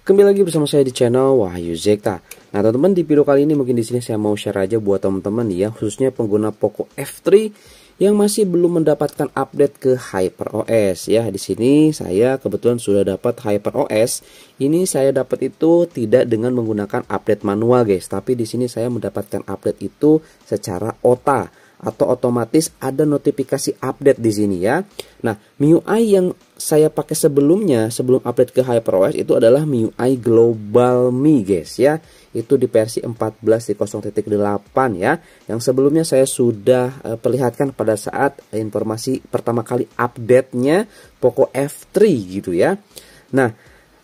Kembali lagi bersama saya di channel Wahyu Zekta. Nah, teman-teman di video kali ini mungkin di sini saya mau share aja buat teman-teman ya, khususnya pengguna Poco F3 yang masih belum mendapatkan update ke Hyper OS ya. Di sini saya kebetulan sudah dapat Hyper OS Ini saya dapat itu tidak dengan menggunakan update manual, guys, tapi di sini saya mendapatkan update itu secara OTA atau otomatis ada notifikasi update di sini ya. Nah, MIUI yang saya pakai sebelumnya sebelum update ke HyperOS itu adalah MIUI Global Mi guys ya. Itu di versi 14.0.8 ya. Yang sebelumnya saya sudah uh, perlihatkan pada saat informasi pertama kali update-nya Poco F3 gitu ya. Nah,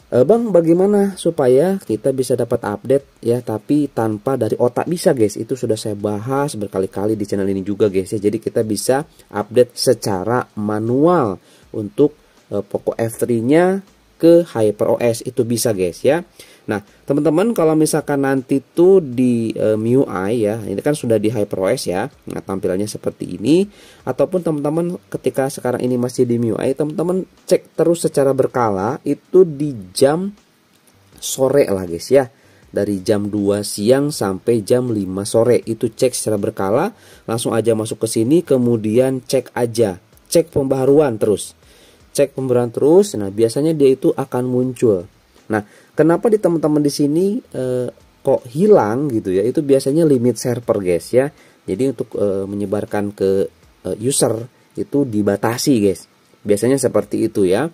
Eh, Bang, bagaimana supaya kita bisa dapat update ya, tapi tanpa dari otak bisa guys. Itu sudah saya bahas berkali-kali di channel ini juga guys ya. Jadi kita bisa update secara manual untuk eh, pokok Poco F3-nya ke HyperOS itu bisa guys ya. Nah, teman-teman kalau misalkan nanti tuh di e, eh, MIUI ya, ini kan sudah di HyperOS ya. Nah, tampilannya seperti ini ataupun teman-teman ketika sekarang ini masih di MIUI, teman-teman cek terus secara berkala itu di jam sore lah guys ya. Dari jam 2 siang sampai jam 5 sore itu cek secara berkala, langsung aja masuk ke sini kemudian cek aja, cek pembaruan terus. Cek pemberan terus. Nah, biasanya dia itu akan muncul Nah, kenapa di teman-teman di sini eh, kok hilang gitu ya? Itu biasanya limit server guys ya. Jadi untuk eh, menyebarkan ke eh, user itu dibatasi guys. Biasanya seperti itu ya.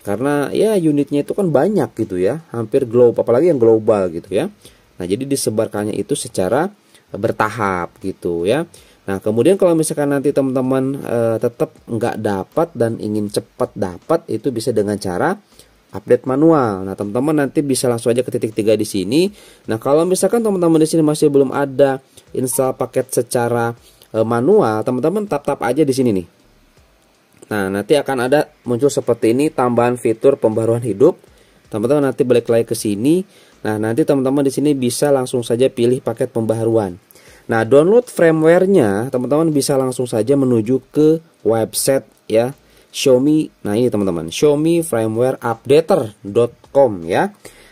Karena ya unitnya itu kan banyak gitu ya, hampir global apalagi yang global gitu ya. Nah, jadi disebarkannya itu secara bertahap gitu ya. Nah, kemudian kalau misalkan nanti teman-teman e, tetap nggak dapat dan ingin cepat dapat itu bisa dengan cara update manual. Nah, teman-teman nanti bisa langsung aja ke titik tiga di sini. Nah, kalau misalkan teman-teman di sini masih belum ada install paket secara uh, manual, teman-teman tap-tap aja di sini nih. Nah, nanti akan ada muncul seperti ini tambahan fitur pembaruan hidup. Teman-teman nanti balik lagi ke sini. Nah, nanti teman-teman di sini bisa langsung saja pilih paket pembaruan. Nah, download firmware-nya teman-teman bisa langsung saja menuju ke website ya Xiaomi. Nah, ini teman-teman, Xiaomi Firmware Updater.com ya.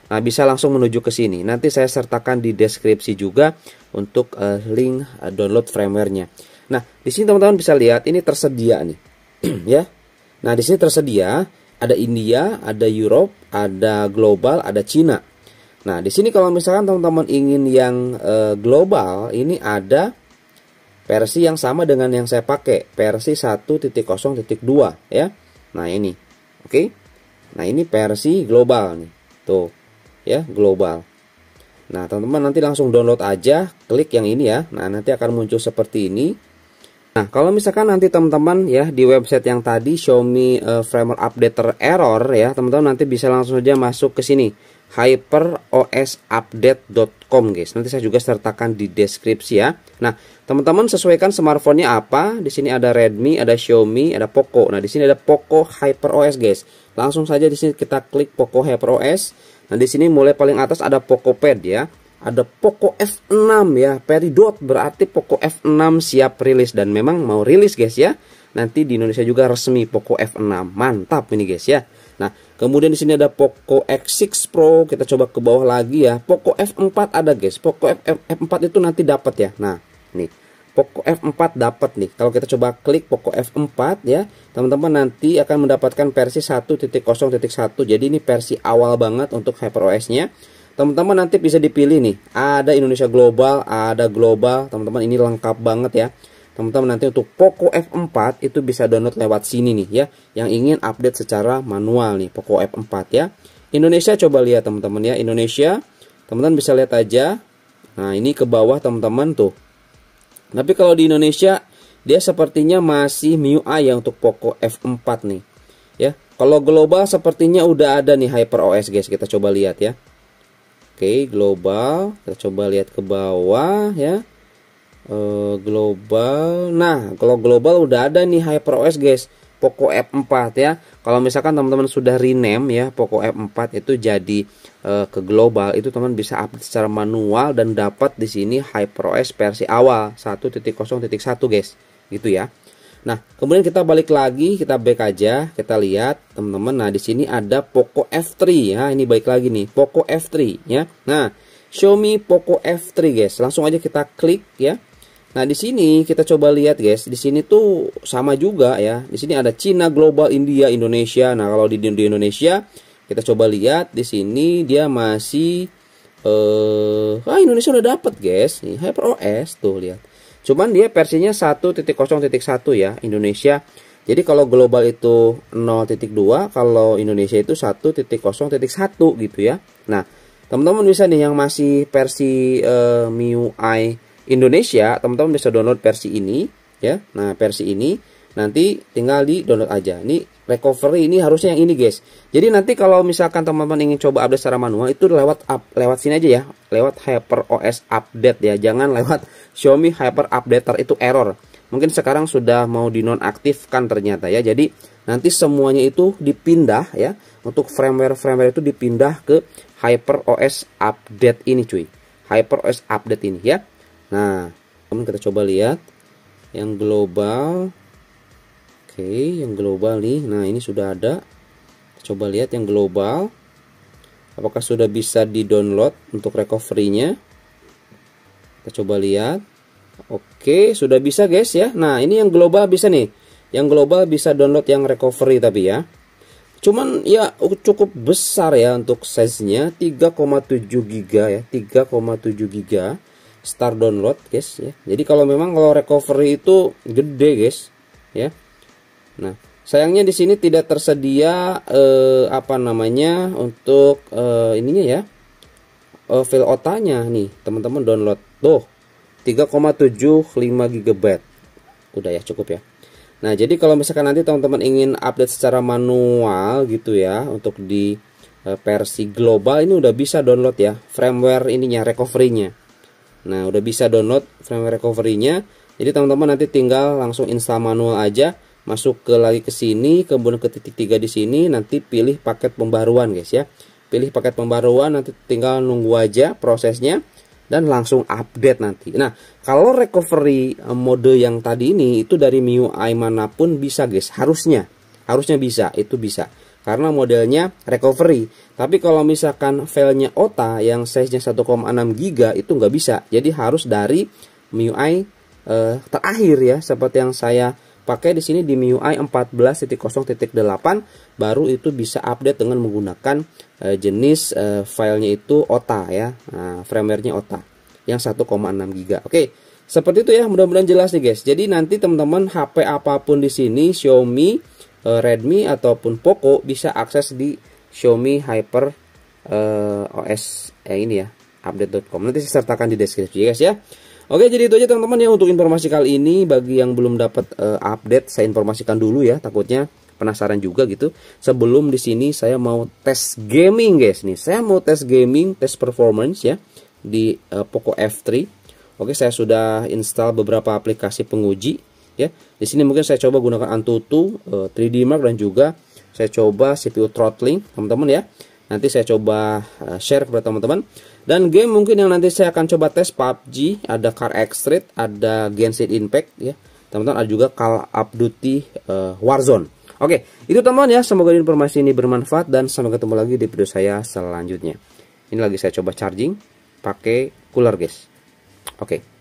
Nah, bisa langsung menuju ke sini. Nanti saya sertakan di deskripsi juga untuk uh, link eh, download firmware-nya. Nah, di sini teman-teman bisa lihat ini tersedia nih. ya. Nah, di sini tersedia ada India, ada Europe, ada global, ada Cina. Nah, di sini kalau misalkan teman-teman ingin yang uh, global, ini ada versi yang sama dengan yang saya pakai, versi 1.0.2 ya. Nah, ini. Oke. Nah, ini versi global nih. Tuh. Ya, global. Nah, teman-teman nanti langsung download aja, klik yang ini ya. Nah, nanti akan muncul seperti ini. Nah, kalau misalkan nanti teman-teman ya di website yang tadi Xiaomi uh, Framework Updater Error ya, teman-teman nanti bisa langsung saja masuk ke sini hyperosupdate.com Smart.com guys. Nanti saya juga sertakan di deskripsi ya. Nah, teman-teman sesuaikan smartphone-nya apa. Di sini ada Redmi, ada Xiaomi, ada Poco. Nah, di sini ada Poco Hyper OS, guys. Langsung saja di sini kita klik Poco Hyper OS. Nah, di sini mulai paling atas ada Poco Pad ya. Ada Poco F6 ya, peridot berarti Poco F6 siap rilis dan memang mau rilis guys ya. Nanti di Indonesia juga resmi Poco F6. Mantap ini guys ya. Nah, kemudian di sini ada Poco X6 Pro, kita coba ke bawah lagi ya. Poco F4 ada, guys. Poco F F4 itu nanti dapat ya. Nah, nih. Poco F4 dapat nih. Kalau kita coba klik Poco F4 ya, teman-teman nanti akan mendapatkan versi 1.0.1. Jadi ini versi awal banget untuk HyperOS-nya. Teman-teman nanti bisa dipilih nih. Ada Indonesia Global, ada Global. Teman-teman ini lengkap banget ya teman-teman nanti untuk Poco F4 itu bisa download lewat sini nih ya yang ingin update secara manual nih Poco F4 ya Indonesia coba lihat teman-teman ya Indonesia teman-teman bisa lihat aja nah ini ke bawah teman-teman tuh tapi kalau di Indonesia dia sepertinya masih MIUI ya untuk Poco F4 nih ya kalau global sepertinya udah ada nih hyper os guys kita coba lihat ya Oke global kita coba lihat ke bawah ya Eh, global. Nah, kalau global udah ada nih HyperOS guys. Poco F4 ya. Kalau misalkan teman-teman sudah rename ya Poco F4 itu jadi uh, ke global itu teman bisa update secara manual dan dapat di sini HyperOS versi awal 1.0.1 guys. Gitu ya. Nah, kemudian kita balik lagi, kita back aja, kita lihat teman-teman. Nah, di sini ada Poco F3 ya. Ini balik lagi nih, Poco F3 ya. Nah, Xiaomi Poco F3 guys. Langsung aja kita klik ya. Nah, di sini kita coba lihat guys, di sini tuh sama juga ya. Di sini ada Cina, Global, India, Indonesia. Nah, kalau di, di Indonesia kita coba lihat di sini dia masih eh ah Indonesia udah dapat guys. Hyper OS tuh lihat. Cuman dia versinya 1.0.1 ya Indonesia. Jadi kalau global itu 0.2, kalau Indonesia itu 1.0.1 gitu ya. Nah, teman-teman bisa nih yang masih versi uh, eh, MIUI Indonesia, teman-teman bisa download versi ini ya. Nah, versi ini nanti tinggal di download aja. Ini recovery ini harusnya yang ini, guys. Jadi nanti kalau misalkan teman-teman ingin coba update secara manual itu lewat up, lewat sini aja ya, lewat Hyper OS update ya. Jangan lewat Xiaomi Hyper Updater itu error. Mungkin sekarang sudah mau dinonaktifkan ternyata ya. Jadi nanti semuanya itu dipindah ya untuk firmware-firmware itu dipindah ke Hyper OS update ini cuy. Hyper OS update ini ya. Nah, teman kita coba lihat yang global. Oke, yang global nih. Nah, ini sudah ada. Kita coba lihat yang global. Apakah sudah bisa di-download untuk recovery-nya? Kita coba lihat. Oke, sudah bisa guys ya. Nah, ini yang global bisa nih. Yang global bisa download yang recovery tapi ya. Cuman ya cukup besar ya untuk size-nya 3,7 GB ya, 3,7 GB. Start download guys ya. Jadi kalau memang kalau recovery itu gede guys ya. Nah, sayangnya di sini tidak tersedia eh, apa namanya untuk eh, ininya ya. Eh, file otanya nih, teman-teman download. Tuh, 3,75 GB. Udah ya, cukup ya. Nah, jadi kalau misalkan nanti teman-teman ingin update secara manual gitu ya untuk di eh, versi global ini udah bisa download ya, firmware ininya, recovery-nya. Nah, udah bisa download firmware recovery-nya. Jadi teman-teman nanti tinggal langsung install manual aja, masuk ke lagi ke sini, kemudian ke titik tiga di sini, nanti pilih paket pembaruan guys ya. Pilih paket pembaruan, nanti tinggal nunggu aja prosesnya dan langsung update nanti. Nah, kalau recovery eh, mode yang tadi ini itu dari MIUI manapun bisa guys, harusnya. Harusnya bisa, itu bisa karena modelnya recovery. Tapi kalau misalkan filenya OTA yang size-nya 1,6 Giga itu nggak bisa. Jadi harus dari MIUI eh, terakhir ya seperti yang saya pakai di sini di MIUI 14.0.8 baru itu bisa update dengan menggunakan eh, jenis eh, filenya itu OTA ya. Nah, framernya OTA yang 1,6 Giga. Oke. Seperti itu ya, mudah-mudahan jelas nih guys. Jadi nanti teman-teman HP apapun di sini Xiaomi Eh, Redmi ataupun Poco bisa akses di Xiaomi Hyper uh, eh, OS eh, ini ya update.com nanti saya sertakan di deskripsi ya guys ya Oke jadi itu aja teman-teman ya untuk informasi kali ini bagi yang belum dapat uh, update saya informasikan dulu ya takutnya penasaran juga gitu sebelum di sini saya mau tes gaming guys nih saya mau tes gaming tes performance ya di uh, Poco F3 Oke saya sudah install beberapa aplikasi penguji ya di sini mungkin saya coba gunakan Antutu 3D eh, Mark dan juga saya coba CPU throttling teman-teman ya nanti saya coba eh, share kepada teman-teman dan game mungkin yang nanti saya akan coba tes PUBG ada Car X Street ada Genshin Impact ya teman-teman ada juga Call of Duty eh, Warzone oke itu teman-teman ya semoga informasi ini bermanfaat dan sampai ketemu lagi di video saya selanjutnya ini lagi saya coba charging pakai cooler guys oke